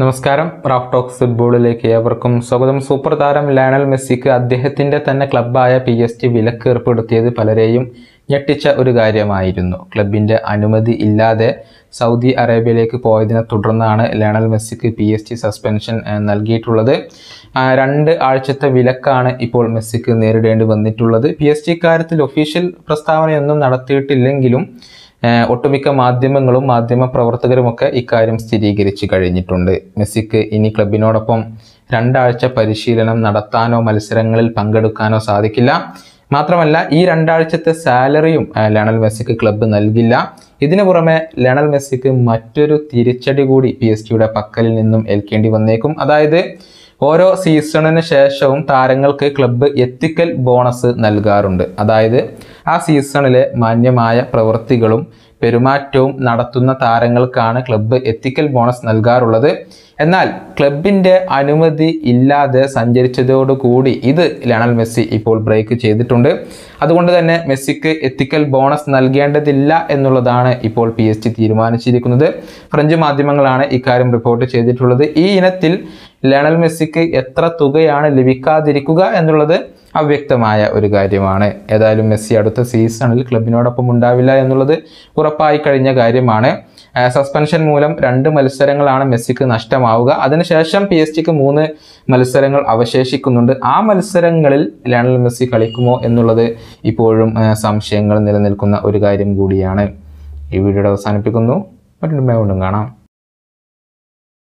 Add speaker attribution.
Speaker 1: നമസ്കാരം Raf talks ഫുട്ബോളിലേക്ക് ഏവർക്കും സ്വാഗതം സൂപ്പർ താരം ലയണൽ മെസ്സിക്ക് അദ്ദേഹത്തിൻ്റെ തന്നെ ക്ലബ്ബായ പി എസ് ടി വിലക്ക് ഏർപ്പെടുത്തിയത് പലരെയും ഞെട്ടിച്ച ഒരു കാര്യമായിരുന്നു ക്ലബിൻ്റെ അനുമതി ഇല്ലാതെ സൗദി അറേബ്യയിലേക്ക് പോയതിനെ തുടർന്നാണ് ലയണൽ മെസ്സിക്ക് പി എസ് ടി സസ്പെൻഷൻ നൽകിയിട്ടുള്ളത് രണ്ട് ആഴ്ചത്തെ വിലക്കാണ് ഇപ്പോൾ മെസ്സിക്ക് നേരിടേണ്ടി വന്നിട്ടുള്ളത് പി എസ് ടി കാര്യത്തിൽ ഒഫീഷ്യൽ പ്രസ്താവനയൊന്നും നടത്തിയിട്ടില്ലെങ്കിലും ഒട്ടുമിക്ക മാധ്യമങ്ങളും മാധ്യമ പ്രവർത്തകരുമൊക്കെ ഇക്കാര്യം സ്ഥിരീകരിച്ചു കഴിഞ്ഞിട്ടുണ്ട് മെസ്സിക്ക് ഇനി ക്ലബിനോടൊപ്പം രണ്ടാഴ്ച പരിശീലനം നടത്താനോ മത്സരങ്ങളിൽ പങ്കെടുക്കാനോ സാധിക്കില്ല മാത്രമല്ല ഈ രണ്ടാഴ്ചത്തെ സാലറിയും ലണൽ മെസ്സിക്ക് ക്ലബ്ബ് നൽകില്ല ഇതിനു പുറമെ ലണൽ മെസ്സിക്ക് മറ്റൊരു തിരിച്ചടി കൂടി പി എസ് ടിയുടെ പക്കലിൽ നിന്നും ഏൽക്കേണ്ടി വന്നേക്കും അതായത് ഓരോ സീസണിന് ശേഷവും താരങ്ങൾക്ക് ക്ലബ്ബ് എത്തിക്കൽ ബോണസ് നൽകാറുണ്ട് അതായത് ആ സീസണിലെ മാന്യമായ പ്രവൃത്തികളും പെരുമാറ്റവും നടത്തുന്ന താരങ്ങൾക്കാണ് ക്ലബ്ബ് എത്തിക്കൽ ബോണസ് നൽകാറുള്ളത് എന്നാൽ ക്ലബിൻ്റെ അനുമതി ഇല്ലാതെ സഞ്ചരിച്ചതോടുകൂടി ഇത് ലണൽ മെസ്സി ഇപ്പോൾ ബ്രേക്ക് ചെയ്തിട്ടുണ്ട് അതുകൊണ്ട് തന്നെ മെസ്സിക്ക് എത്തിക്കൽ ബോണസ് നൽകേണ്ടതില്ല എന്നുള്ളതാണ് ഇപ്പോൾ പി എസ് ജി തീരുമാനിച്ചിരിക്കുന്നത് ഫ്രഞ്ച് മാധ്യമങ്ങളാണ് ഇക്കാര്യം റിപ്പോർട്ട് ചെയ്തിട്ടുള്ളത് ഈ ഇനത്തിൽ ലണൽ മെസ്സിക്ക് എത്ര തുകയാണ് ലഭിക്കാതിരിക്കുക എന്നുള്ളത് അവ്യക്തമായ ഒരു കാര്യമാണ് ഏതായാലും മെസ്സി അടുത്ത സീസണിൽ ക്ലബിനോടൊപ്പം ഉണ്ടാവില്ല എന്നുള്ളത് ഉറപ്പായി കഴിഞ്ഞ കാര്യമാണ് സസ്പെൻഷൻ മൂലം രണ്ട് മത്സരങ്ങളാണ് മെസ്സിക്ക് നഷ്ടമാവുക അതിനുശേഷം പി എസ് ടിക്ക് മൂന്ന് മത്സരങ്ങൾ അവശേഷിക്കുന്നുണ്ട് ആ മത്സരങ്ങളിൽ ലയണൽ മെസ്സി കളിക്കുമോ എന്നുള്ളത് ഇപ്പോഴും സംശയങ്ങൾ നിലനിൽക്കുന്ന ഒരു കാര്യം കൂടിയാണ് ഈ വീഡിയോ അവസാനിപ്പിക്കുന്നു മറ്റൊരു മേ കാണാം